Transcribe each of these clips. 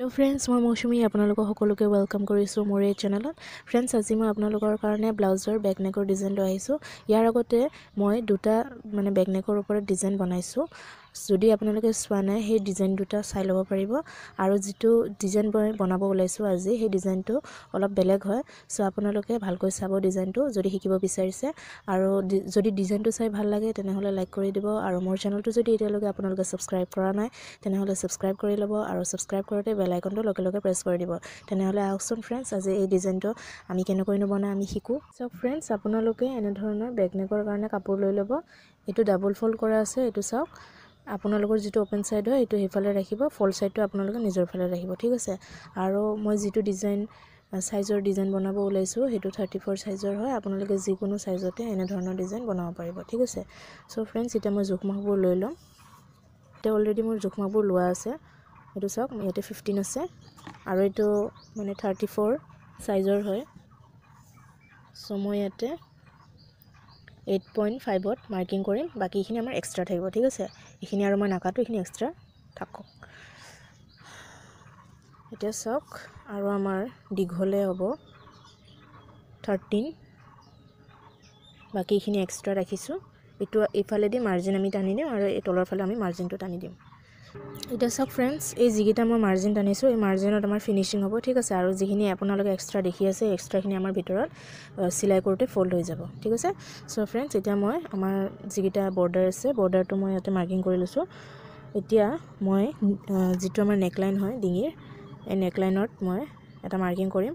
hello' friends মই মৌচুমী আপোনালোকক সকলোকে ৱেলকাম কৰিছোঁ মোৰ এই চেনেলত ফ্ৰেণ্ডছ আজি মই আপোনালোকৰ কাৰণে ব্লাউজৰ বেগনেকৰ ডিজাইন লৈ আহিছোঁ ইয়াৰ আগতে মই দুটা মানে বেগনেকৰ ওপৰত ডিজাইন বনাইছোঁ যদি আপোনালোকে চোৱা নাই সেই ডিজাইন দুটা চাই ল'ব পাৰিব আৰু যিটো ডিজাইন মই বনাব ওলাইছোঁ আজি সেই ডিজাইনটো অলপ বেলেগ হয় চ' আপোনালোকে ভালকৈ চাব ডিজাইনটো যদি শিকিব বিচাৰিছে আৰু যদি ডিজাইনটো চাই ভাল লাগে তেনেহ'লে লাইক কৰি দিব আৰু মোৰ চেনেলটো যদি এতিয়ালৈকে আপোনালোকে ছাবস্ক্ৰাইব কৰা নাই তেনেহ'লে ছাবস্ক্ৰাইব কৰি ল'ব আৰু ছাবস্ক্ৰাইব কৰোঁতে বেলাইকনটো লগে লগে প্ৰেছ কৰি দিব তেনেহ'লে আহকচোন ফ্ৰেণ্ডছ আজি এই ডিজাইনটো আমি কেনেকৈ নবনাই আমি শিকোঁ চাওক ফ্ৰেণ্ডছ আপোনালোকে এনেধৰণৰ বেগনেগৰ কাৰণে কাপোৰ লৈ ল'ব এইটো ডাবল ফল্ড কৰা আছে এইটো চাওক আপোনালোকৰ যিটো অপেন চাইড হয় সেইটো সেইফালে ৰাখিব ফল ছাইডটো আপোনালোকে নিজৰ ফালে ৰাখিব ঠিক আছে আৰু মই যিটো ডিজাইন চাইজৰ ডিজাইন বনাব ওলাইছোঁ সেইটো থাৰ্টি ফ'ৰ ছাইজৰ হয় আপোনালোকে যিকোনো চাইজতে এনেধৰণৰ ডিজাইন বনাব পাৰিব ঠিক আছে চ' ফ্ৰেণ্ডছ এতিয়া মই জোখমাখবোৰ লৈ ল'ম এতিয়া অলৰেডি মোৰ জোখমাখবোৰ লোৱা আছে এইটো চাওক ইয়াতে ফিফটিন আছে আৰু এইটো মানে থাৰ্টি ফ'ৰ চাইজৰ হয় চ' মই ইয়াতে এইট পইণ্ট ফাইভত মাৰ্কিং কৰিম বাকীখিনি আমাৰ এক্সট্ৰা থাকিব ঠিক আছে এইখিনি আৰু মই নাকাটো এইখিনি এক্সট্ৰা থাকক এতিয়া চাওক আৰু আমাৰ দীঘলে হ'ব থাৰ্টিন বাকীখিনি এক্সট্ৰা ৰাখিছোঁ এইটো এইফালেদি মাৰ্জিন আমি টানি দিম আৰু এই তলৰ ফালে আমি মাৰ্জিনটো টানি দিম এতিয়া চাওক ফ্ৰেণ্ডছ এই যিকেইটা মই মাৰ্জিন টানিছোঁ এই মাৰ্জিনত আমাৰ ফিনিচিং হ'ব ঠিক আছে আৰু যিখিনি আপোনালোকে এক্সট্ৰা দেখি আছে এক্সট্ৰাখিনি আমাৰ ভিতৰত চিলাই কৰোঁতে ফ'ল্ড হৈ যাব ঠিক আছে চ' ফ্ৰেণ্ডছ এতিয়া মই আমাৰ যিকেইটা বৰ্ডাৰ আছে বৰ্ডাৰটো মই ইয়াতে মাৰ্কিং কৰি লৈছোঁ এতিয়া মই যিটো আমাৰ নেকলাইন হয় ডিঙিৰ এই নেকলাইনত মই এটা মাৰ্কিং কৰিম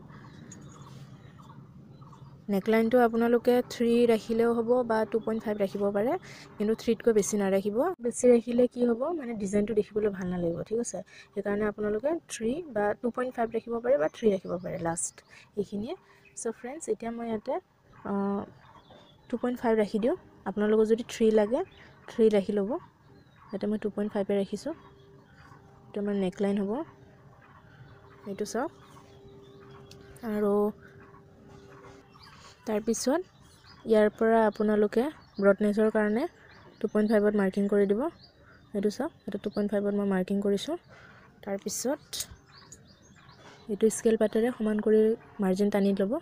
নেকলাইনটো আপোনালোকে থ্ৰী ৰাখিলেও হ'ব বা টু পইণ্ট ফাইভ ৰাখিব পাৰে কিন্তু থ্ৰীতকৈ বেছি নাৰাখিব বেছি ৰাখিলে কি হ'ব মানে ডিজাইনটো দেখিবলৈ ভাল নালাগিব ঠিক আছে সেইকাৰণে আপোনালোকে থ্ৰী বা টু পইণ্ট ফাইভ ৰাখিব পাৰে বা থ্ৰী ৰাখিব পাৰে লাষ্ট এইখিনিয়ে চ' ফ্ৰেণ্ডছ এতিয়া মই ইয়াতে টু পইণ্ট ফাইভ ৰাখি দিওঁ আপোনালোকৰ যদি থ্ৰী লাগে থ্ৰী ৰাখি ল'ব ইয়াতে মই টু পইণ্ট ফাইভে ৰাখিছোঁ এইটো আমাৰ নেকলাইন হ'ব এইটো চাওক আৰু তাৰপিছত ইয়াৰ পৰা আপোনালোকে ব্ৰডনেছৰ কাৰণে টু পইণ্ট ফাইভত মাৰ্কিং কৰি দিব এইটো চাওক এইটো টু পইণ্ট ফাইভত মই মাৰ্কিং কৰিছোঁ তাৰপিছত এইটো স্কেল পাতেৰে সমান কৰি মাৰ্জিন টানি ল'ব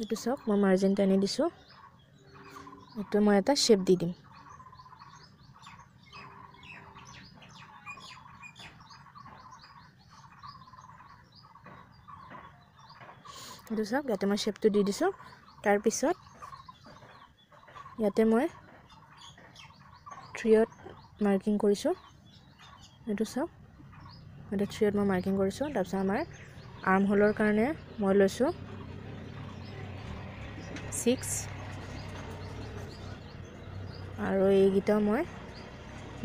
এইটো চাওক মই মাৰ্জিন টানি দিছোঁ এইটো মই এটা শ্বেপ দি দিম এইটো চাওক ইয়াতে মই শ্বেপটো দি দিছোঁ তাৰপিছত ইয়াতে মই থ্ৰীত মাৰ্কিং কৰিছোঁ এইটো চাওক ইয়াতে থ্ৰীত মই মাৰ্কিং কৰিছোঁ তাৰপিছত আমাৰ আৰ্ম হোলৰ কাৰণে মই লৈছোঁ ছিক্স আৰু এইকেইটা মই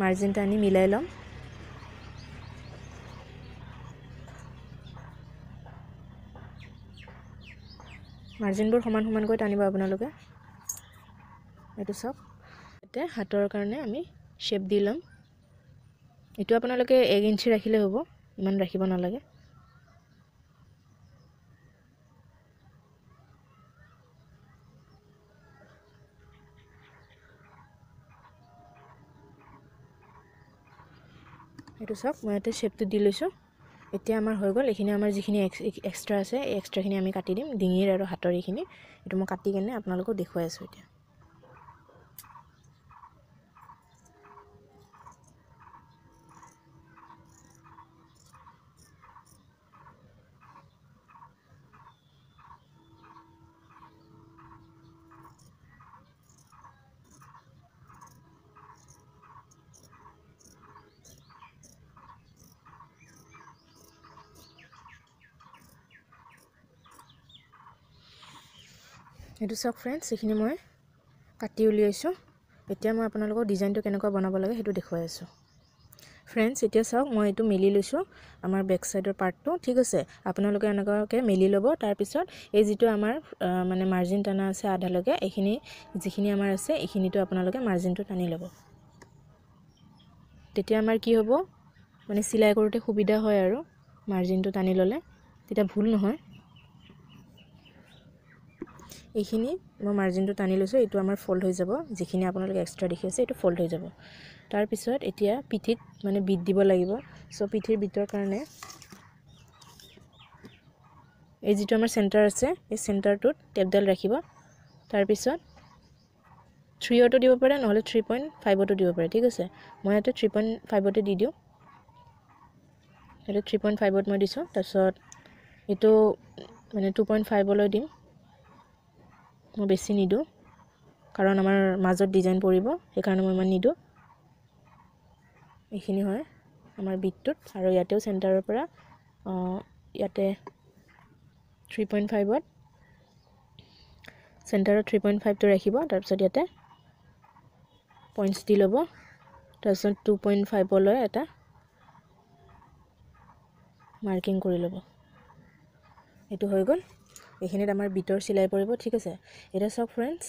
মাৰ্জিনটো আনি মিলাই ল'ম মাৰ্জিনবোৰ সমান সমানকৈ টানিব আপোনালোকে এইটো চাওক ইয়াতে হাতৰ কাৰণে আমি শ্বেপ দি ল'ম এইটো আপোনালোকে এক ইঞ্চি ৰাখিলে হ'ব ইমান ৰাখিব নালাগে এইটো চাওক মই ইয়াতে শ্বেপটো দি লৈছোঁ এতিয়া আমাৰ হৈ গ'ল এইখিনি আমাৰ যিখিনি এক্সট্ৰা আছে এই এক্সট্ৰাখিনি আমি কাটি দিম ডিঙিৰ আৰু হাতৰ এইখিনি এইটো মই কাটি কেনে আপোনালোকক দেখুৱাই আছোঁ এতিয়া এইটো চাওক ফ্ৰেণ্ডছ এইখিনি মই কাটি উলিয়াইছোঁ এতিয়া মই আপোনালোকৰ ডিজাইনটো কেনেকুৱা বনাব লাগে সেইটো দেখুৱাই আছোঁ ফ্ৰেণ্ডছ এতিয়া চাওক মই এইটো মিলি লৈছোঁ আমাৰ বেক চাইডৰ পাৰ্টটো ঠিক আছে আপোনালোকে এনেকুৱাকৈ মিলি ল'ব তাৰপিছত এই যিটো আমাৰ মানে মাৰ্জিন টনা আছে আধালৈকে এইখিনি যিখিনি আমাৰ আছে এইখিনিতো আপোনালোকে মাৰ্জিনটো টানি ল'ব তেতিয়া আমাৰ কি হ'ব মানে চিলাই কৰোঁতে সুবিধা হয় আৰু মাৰ্জিনটো টানি ল'লে তেতিয়া ভুল নহয় এইখিনি মই মাৰ্জিনটো টানি লৈছোঁ এইটো আমাৰ ফল্ড হৈ যাব যিখিনি আপোনালোকে এক্সট্ৰা দেখি আছে এইটো ফল্ড হৈ যাব তাৰপিছত এতিয়া পিঠিত মানে বিট দিব লাগিব চ' পিঠিৰ বিটৰ কাৰণে এই যিটো আমাৰ চেণ্টাৰ আছে এই চেণ্টাৰটোত টেপডাল ৰাখিব তাৰপিছত থ্ৰীতো দিব পাৰে নহ'লে থ্ৰী পইণ্ট ফাইভতো দিব পাৰে ঠিক আছে মই ইয়াতে থ্ৰী পইণ্ট ফাইভতে দি দিওঁ ইয়াতে থ্ৰী পইণ্ট ফাইভত মই দিছোঁ তাৰপিছত এইটো মানে টু পইণ্ট ফাইভলৈ দিম মই বেছি নিদিওঁ কাৰণ আমাৰ মাজত ডিজাইন পৰিব সেইকাৰণে মই ইমান নিদিওঁ এইখিনি হয় আমাৰ বিটটোত আৰু ইয়াতেও চেণ্টাৰৰ পৰা ইয়াতে থ্ৰী পইণ্ট ফাইভত চেণ্টাৰত থ্ৰী পইণ্ট ফাইভটো ৰাখিব তাৰপিছত ইয়াতে পইণ্টছ দি ল'ব তাৰপিছত টু পইণ্ট ফাইভলৈ এটা মাৰ্কিং কৰি ল'ব এইটো হৈ গ'ল এইখিনিত আমাৰ বিটৰ চিলাই পৰিব ঠিক আছে এতিয়া চাওক ফ্ৰেণ্ডছ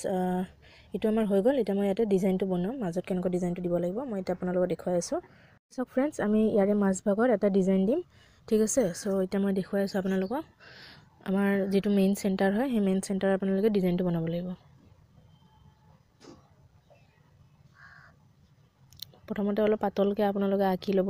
এইটো আমাৰ হৈ গ'ল এতিয়া মই ইয়াতে ডিজাইনটো বনাম মাজত কেনেকুৱা ডিজাইনটো দিব লাগিব মই এতিয়া আপোনালোকক দেখুৱাই আছোঁ চাওক ফ্ৰেণ্ডছ আমি ইয়াৰে মাজভাগত এটা ডিজাইন দিম ঠিক আছে চ' এতিয়া মই দেখুৱাই আছোঁ আপোনালোকক আমাৰ যিটো মেইন চেণ্টাৰ হয় সেই মেইন চেণ্টাৰ আপোনালোকে ডিজাইনটো বনাব লাগিব প্ৰথমতে অলপ পাতলকৈ আপোনালোকে আঁকি ল'ব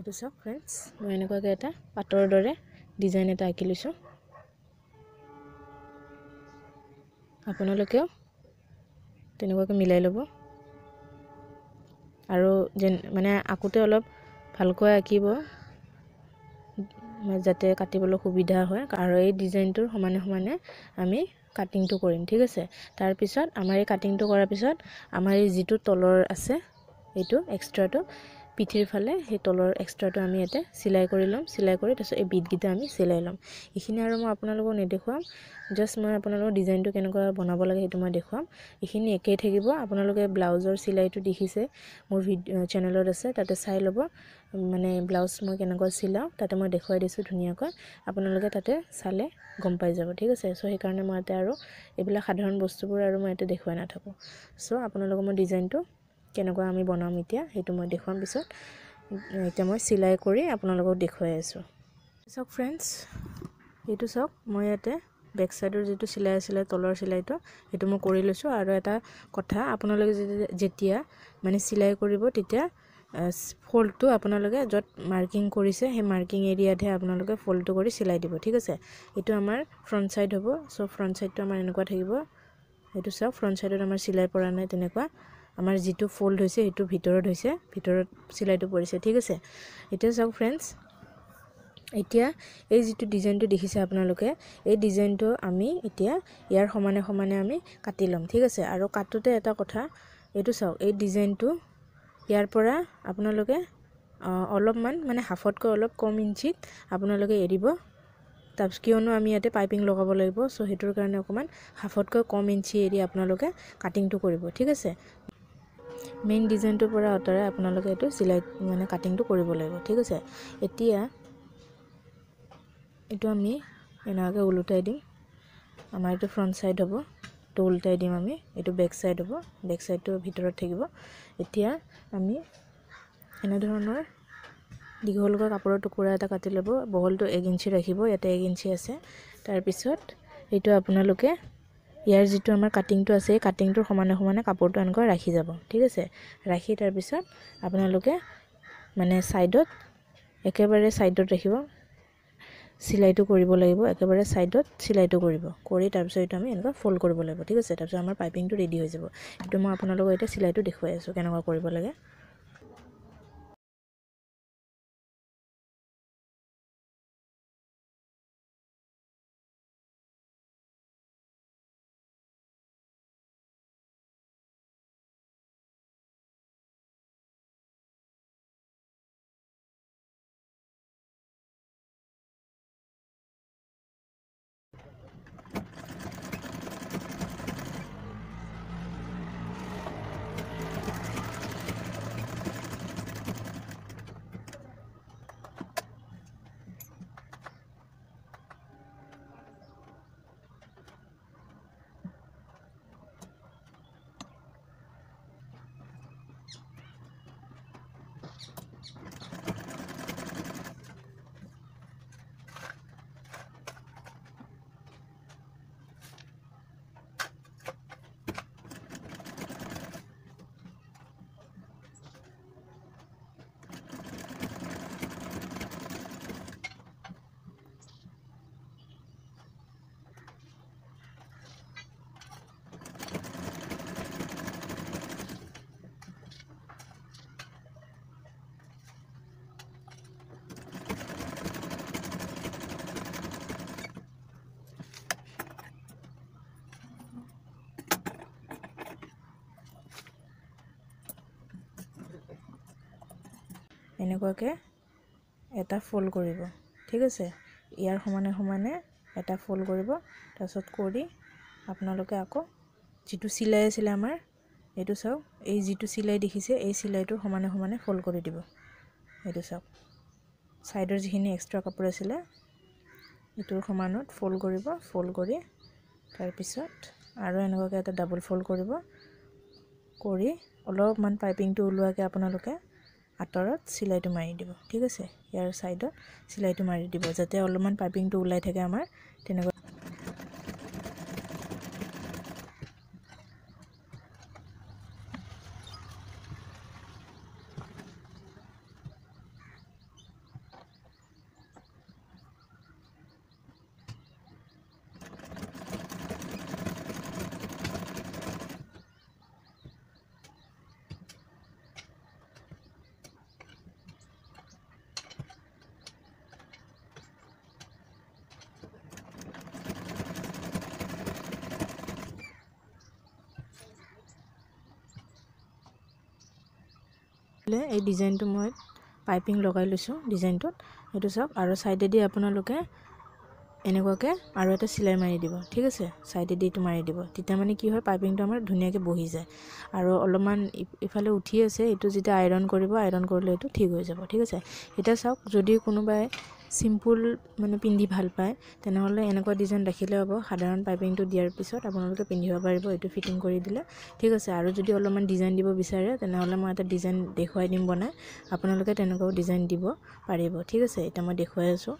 এইটো চাওক ফ্ৰেণ্ডছ মই এনেকুৱাকৈ এটা পাটৰ দৰে ডিজাইন এটা আঁকি লৈছোঁ আপোনালোকেও তেনেকুৱাকৈ মিলাই ল'ব আৰু যেন মানে আঁকোতে অলপ ভালকৈ আঁকিব যাতে কাটিবলৈ সুবিধা হয় আৰু এই ডিজাইনটোৰ সমানে সমানে আমি কাটিংটো কৰিম ঠিক আছে তাৰপিছত আমাৰ এই কাটিংটো কৰাৰ পিছত আমাৰ এই যিটো তলৰ আছে এইটো এক্সট্ৰাটো পিঠিৰ ফালে সেই তলৰ এক্সট্ৰাটো আমি ইয়াতে চিলাই কৰি ল'ম চিলাই কৰি তাৰপিছত এই বিটকেইটা আমি চিলাই ল'ম এইখিনি আৰু মই আপোনালোকক নেদেখুৱাম জাষ্ট মই আপোনালোকৰ ডিজাইনটো কেনেকুৱা বনাব লাগে সেইটো মই দেখুৱাম এইখিনি একেই থাকিব আপোনালোকে ব্লাউজৰ চিলাইটো দেখিছে মোৰ চেনেলত আছে তাতে চাই ল'ব মানে ব্লাউজ মই কেনেকুৱা চিলাওঁ তাতে মই দেখুৱাই দিছোঁ ধুনীয়াকৈ আপোনালোকে তাতে চালে গম পাই যাব ঠিক আছে চ' সেইকাৰণে মই ইয়াতে আৰু এইবিলাক সাধাৰণ বস্তুবোৰ আৰু মই ইয়াতে দেখুৱাই নাথাকোঁ চ' আপোনালোকৰ মই ডিজাইনটো কেনেকুৱা আমি বনাম এতিয়া সেইটো মই দেখুৱাম পিছত এতিয়া মই চিলাই কৰি আপোনালোকক দেখুৱাই আছোঁ চাওক ফ্ৰেণ্ডছ এইটো চাওক মই ইয়াতে বেক চাইডৰ যিটো চিলাই আছিলে তলৰ চিলাইটো সেইটো মই কৰি লৈছোঁ আৰু এটা কথা আপোনালোকে যেতিয়া মানে চিলাই কৰিব তেতিয়া ফল্ডটো আপোনালোকে য'ত মাৰ্কিং কৰিছে সেই মাৰ্কিং এৰিয়াতহে আপোনালোকে ফল্ডটো কৰি চিলাই দিব ঠিক আছে এইটো আমাৰ ফ্ৰণ্ট চাইড হ'ব চ' ফ্ৰণ্ট চাইডটো আমাৰ এনেকুৱা থাকিব সেইটো চাওক ফ্ৰণ্ট চাইডত আমাৰ চিলাই পৰা নাই তেনেকুৱা আমাৰ যিটো ফল্ড হৈছে সেইটো ভিতৰত হৈছে ভিতৰত চিলাইটো পৰিছে ঠিক আছে এতিয়া চাওক ফ্ৰেণ্ডছ এতিয়া এই যিটো ডিজাইনটো দেখিছে আপোনালোকে এই ডিজাইনটো আমি এতিয়া ইয়াৰ সমানে সমানে আমি কাটি ল'ম ঠিক আছে আৰু কাটোতে এটা কথা এইটো চাওক এই ডিজাইনটো ইয়াৰ পৰা আপোনালোকে অলপমান মানে হাফতকৈ অলপ কম ইঞ্চিত আপোনালোকে এৰিব তাৰ কিয়নো আমি ইয়াতে পাইপিং লগাব লাগিব চ' সেইটোৰ কাৰণে অকণমান হাফতকৈ কম ইঞ্চি এৰি আপোনালোকে কাটিংটো কৰিব ঠিক আছে মেইন ডিজাইনটোৰ পৰা আঁতৰাই আপোনালোকে এইটো চিলাই মানে কাটিংটো কৰিব লাগিব ঠিক আছে এতিয়া এইটো আমি এনেকৈ ওলোটাই দিম আমাৰ এইটো ফ্ৰণ্ট ছাইড হ'ব এইটো ওলোটাই দিম আমি এইটো বেক ছাইড হ'ব বেক ছাইডটো ভিতৰত থাকিব এতিয়া আমি এনেধৰণৰ দীঘলকৈ কাপোৰৰ টুকুৰা এটা কাটি ল'ব বহলটো এক ইঞ্চি ৰাখিব ইয়াতে এক ইঞ্চি আছে তাৰপিছত এইটো আপোনালোকে ইয়াৰ যিটো আমাৰ কাটিংটো আছে এই কাটিংটোৰ সমানে সমানে কাপোৰটো এনেকৈ ৰাখি যাব ঠিক আছে ৰাখি তাৰপিছত আপোনালোকে মানে ছাইডত একেবাৰে ছাইডত ৰাখিব চিলাইটো কৰিব লাগিব একেবাৰে ছাইডত চিলাইটো কৰিব কৰি তাৰপিছত এইটো আমি এনেকুৱা ফ'ল্ড কৰিব লাগিব ঠিক আছে তাৰপিছত আমাৰ পাইপিংটো ৰেডি হৈ যাব এইটো মই আপোনালোকক এতিয়া চিলাইটো দেখুৱাই আছোঁ কেনেকুৱা কৰিব লাগে এনেকুৱাকৈ এটা ফুল কৰিব ঠিক আছে ইয়াৰ সমানে সমানে এটা ফুল কৰিব তাৰপিছত কৰি আপোনালোকে আকৌ যিটো চিলাই আছিলে আমাৰ এইটো চাওক এই যিটো চিলাই দেখিছে এই চিলাইটো সমানে সমানে ফুল কৰি দিব এইটো চাওক ছাইডৰ যিখিনি এক্সট্ৰা কাপোৰ আছিলে এইটোৰ সমানত ফুল কৰিব ফুল কৰি তাৰপিছত আৰু এনেকুৱাকৈ এটা ডাবল ফুল কৰিব কৰি অলপমান পাইপিংটো ওলোৱাকৈ আপোনালোকে আঁতৰত চিলাইটো মাৰি দিব ঠিক আছে ইয়াৰ ছাইডত চিলাইটো মাৰি দিব যাতে অলপমান পাইপিংটো ওলাই থাকে আমাৰ তেনেকুৱা পেলে এই ডিজাইনটো মই পাইপিং লগাই লৈছোঁ ডিজাইনটোত সেইটো চাওক আৰু ছাইডেদি আপোনালোকে এনেকুৱাকৈ আৰু এটা চিলাই মাৰি দিব ঠিক আছে ছাইডেদি এইটো মাৰি দিব তেতিয়া মানে কি হয় পাইপিংটো আমাৰ ধুনীয়াকৈ বহি যায় আৰু অলপমান ইফালে উঠি আছে এইটো যেতিয়া আইৰণ কৰিব আইৰণ কৰিলে এইটো ঠিক হৈ যাব ঠিক আছে এতিয়া চাওক যদি কোনোবাই চিম্পুল মানে পিন্ধি ভাল পায় তেনেহ'লে এনেকুৱা ডিজাইন ৰাখিলে হ'ব সাধাৰণ পাইপিংটো দিয়াৰ পিছত আপোনালোকে পিন্ধিব পাৰিব এইটো ফিটিং কৰি দিলে ঠিক আছে আৰু যদি অলপমান ডিজাইন দিব বিচাৰে তেনেহ'লে মই এটা ডিজাইন দেখুৱাই দিম বনাই আপোনালোকে তেনেকুৱাও ডিজাইন দিব পাৰিব ঠিক আছে এতিয়া মই দেখুৱাই আছোঁ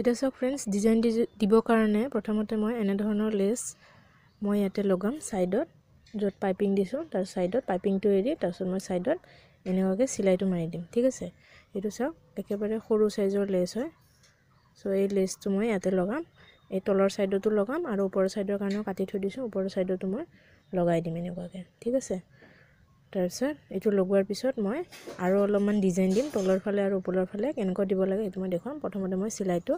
এতিয়া চাওক ফ্ৰেণ্ডছ ডিজাইন দিবৰ কাৰণে প্ৰথমতে মই এনেধৰণৰ লেচ মই ইয়াতে লগাম ছাইডত য'ত পাইপিং দিছোঁ তাৰ ছাইডত পাইপিংটো এৰি তাৰপিছত মই ছাইডত এনেকুৱাকৈ চিলাইটো মাৰি দিম ঠিক আছে এইটো চাওক একেবাৰে সৰু চাইজৰ লেচ হয় চ' এই লেচটো মই ইয়াতে লগাম এই তলৰ ছাইডতো লগাম আৰু ওপৰৰ ছাইডৰ কাৰণেও কাটি থৈ দিছোঁ ওপৰৰ ছাইডতো মই লগাই দিম এনেকুৱাকৈ ঠিক আছে তাৰপিছত এইটো লগোৱাৰ পিছত মই আৰু অলপমান ডিজাইন দিম তলৰ ফালে আৰু ওপৰৰ ফালে কেনেকুৱা দিব লাগে এইটো মই দেখুৱাম প্ৰথমতে মই চিলাইটো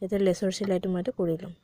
ইয়াতে লেচৰ চিলাইটো মই এইটো কৰি ল'ম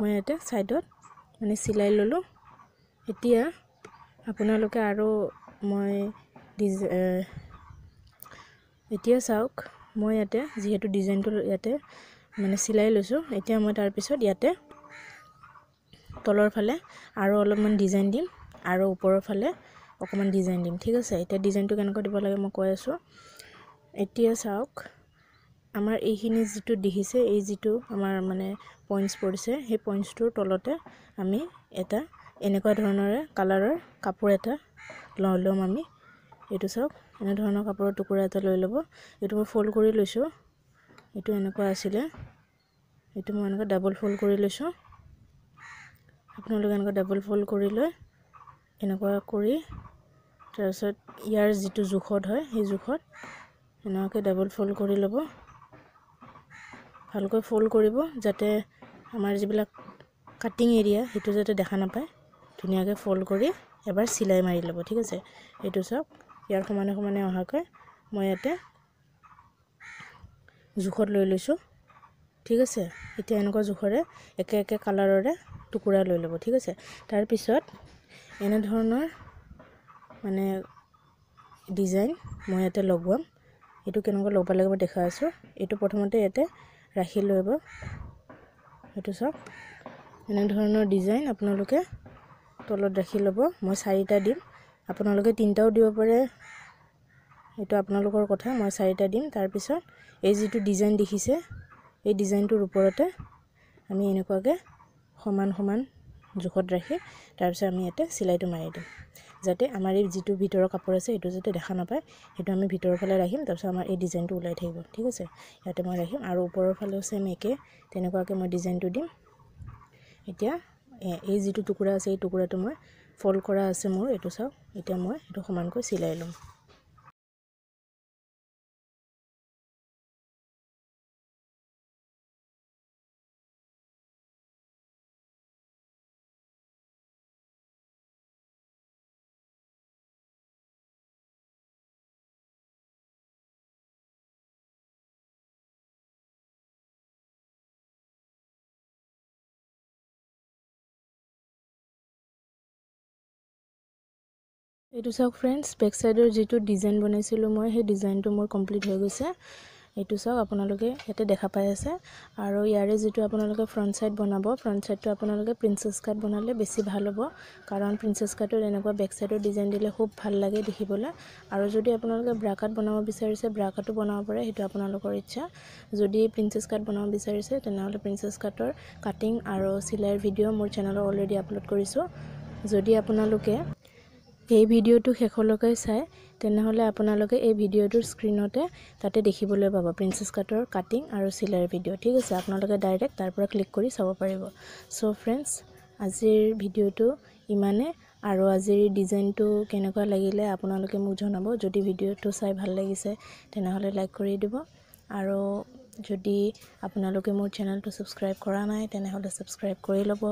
মই ইয়াতে ছাইডত মানে চিলাই ল'লোঁ এতিয়া আপোনালোকে আৰু মই এতিয়া চাওক মই ইয়াতে যিহেতু ডিজাইনটো ইয়াতে মানে চিলাই লৈছোঁ এতিয়া মই তাৰপিছত ইয়াতে তলৰ ফালে আৰু অলপমান ডিজাইন দিম আৰু ওপৰৰ ফালে অকণমান ডিজাইন দিম ঠিক আছে এতিয়া ডিজাইনটো কেনেকৈ দিব লাগে মই কৈ আছোঁ এতিয়া চাওক আমাৰ এইখিনি যিটো দিহিছে এই যিটো আমাৰ মানে পইণ্টছ পৰিছে সেই পইণ্টছটোৰ তলতে আমি এটা এনেকুৱা ধৰণৰে কালাৰৰ কাপোৰ এটা লৈ ল'ম আমি এইটো চাওক এনেধৰণৰ কাপোৰৰ টুকুৰা এটা লৈ ল'ব এইটো মই ফ'ল্ড কৰি লৈছোঁ এইটো এনেকুৱা আছিলে এইটো মই এনেকৈ ডাবল ফ'ল্ড কৰি লৈছোঁ আপোনালোকে এনেকুৱা ডাবল ফ'ল্ড কৰি লৈ এনেকুৱা কৰি তাৰপিছত ইয়াৰ যিটো জোখত হয় সেই জোখত এনেকুৱাকৈ ডাবল ফ'ল্ড কৰি ল'ব ভালকৈ ফ'ল্ড কৰিব যাতে আমাৰ যিবিলাক কাটিং এৰিয়া সেইটো যাতে দেখা নাপায় ধুনীয়াকৈ ফ'ল্ড কৰি এবাৰ চিলাই মাৰি ল'ব ঠিক আছে সেইটো চাওক ইয়াৰ সমানে সমানে অহাকৈ মই ইয়াতে জোখত লৈ লৈছোঁ ঠিক আছে এতিয়া এনেকুৱা জোখৰে একে একে কালাৰৰে টুকুৰা লৈ ল'ব ঠিক আছে তাৰপিছত এনেধৰণৰ মানে ডিজাইন মই ইয়াতে লগাম এইটো কেনেকুৱা ল'ব লাগিব দেখা আছোঁ এইটো প্ৰথমতে ইয়াতে ৰাখি লৈ সেইটো চাওক এনেধৰণৰ ডিজাইন আপোনালোকে তলত ৰাখি ল'ব মই চাৰিটা দিম আপোনালোকে তিনিটাও দিব পাৰে এইটো আপোনালোকৰ কথা মই চাৰিটা দিম তাৰপিছত এই যিটো ডিজাইন দেখিছে এই ডিজাইনটোৰ ওপৰতে আমি এনেকুৱাকৈ সমান সমান জোখত ৰাখি তাৰপিছত আমি ইয়াতে চিলাইটো মাৰি দিম যাতে আমাৰ এই যিটো ভিতৰৰ কাপোৰ আছে সেইটো যাতে দেখা নাপায় সেইটো আমি ভিতৰৰ ফালে ৰাখিম তাৰপিছত আমাৰ এই ডিজাইনটো ওলাই থাকিব ঠিক আছে ইয়াতে মই ৰাখিম আৰু ওপৰৰ ফালেও চেম একে তেনেকুৱাকৈ মই ডিজাইনটো দিম এতিয়া এই যিটো টুকুৰা আছে এই টুকুৰাটো মই ফল্ড কৰা আছে মোৰ এইটো চাওক এতিয়া মই এইটো সমানকৈ চিলাই ল'ম এইটো চাওক ফ্ৰেণ্ডছ বেক চাইডৰ যিটো ডিজাইন বনাইছিলোঁ মই সেই ডিজাইনটো মোৰ কমপ্লিট হৈ গৈছে এইটো চাওক আপোনালোকে ইয়াতে দেখা পাই আছে আৰু ইয়াৰে যিটো আপোনালোকে ফ্ৰণ্ট চাইড বনাব ফ্ৰণ্ট চাইডটো আপোনালোকে প্ৰিন্সেছ কাৰ্ড বনালে বেছি ভাল হ'ব কাৰণ প্ৰিন্সেছ কাৰ্ডত এনেকুৱা বেক ছাইডৰ ডিজাইন দিলে খুব ভাল লাগে দেখিবলৈ আৰু যদি আপোনালোকে ব্ৰা ব্ৰাকাৰ্ড বনাব বিচাৰিছে ব্ৰাকাৰ্ডো বনাব পাৰে সেইটো আপোনালোকৰ ইচ্ছা যদি প্ৰিন্সেছ কাৰ্ড বনাব বিচাৰিছে তেনেহ'লে প্ৰিন্সেছ কাৰ্ডৰ কাটিং আৰু চিলাইৰ ভিডিঅ' মোৰ চেনেলত অলৰেডি আপলোড কৰিছোঁ যদি আপোনালোকে এই ভিডিঅ'টো শেষলৈকে চাই তেনেহ'লে আপোনালোকে এই ভিডিঅ'টোৰ স্ক্ৰীণতে তাতে দেখিবলৈ পাব প্ৰিন্সেছ কাটৰ কাটিং আৰু চিলাইৰ ভিডিঅ' ঠিক আছে আপোনালোকে ডাইৰেক্ট তাৰ পৰা ক্লিক কৰি চাব পাৰিব চ' ফ্ৰেণ্ডছ আজিৰ ভিডিঅ'টো ইমানে আৰু আজিৰ ডিজাইনটো কেনেকুৱা লাগিলে আপোনালোকে মোক জনাব যদি ভিডিঅ'টো চাই ভাল লাগিছে তেনেহ'লে লাইক কৰি দিব আৰু যদি আপোনালোকে মোৰ চেনেলটো ছাবস্ক্ৰাইব কৰা নাই তেনেহ'লে ছাবস্ক্ৰাইব কৰি ল'ব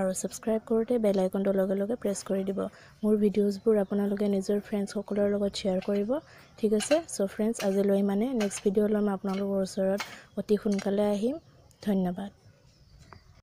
আৰু ছাবস্ক্ৰাইব কৰোঁতে বেল আইকনটো লগে লগে প্ৰেছ কৰি দিব মোৰ ভিডিঅ'জবোৰ আপোনালোকে নিজৰ ফ্ৰেণ্ডছসকলৰ লগত শ্বেয়াৰ কৰিব ঠিক আছে চ' ফ্ৰেণ্ডছ আজিলৈ মানে নেক্সট ভিডিঅ' মই আপোনালোকৰ ওচৰত অতি সোনকালে আহিম ধন্যবাদ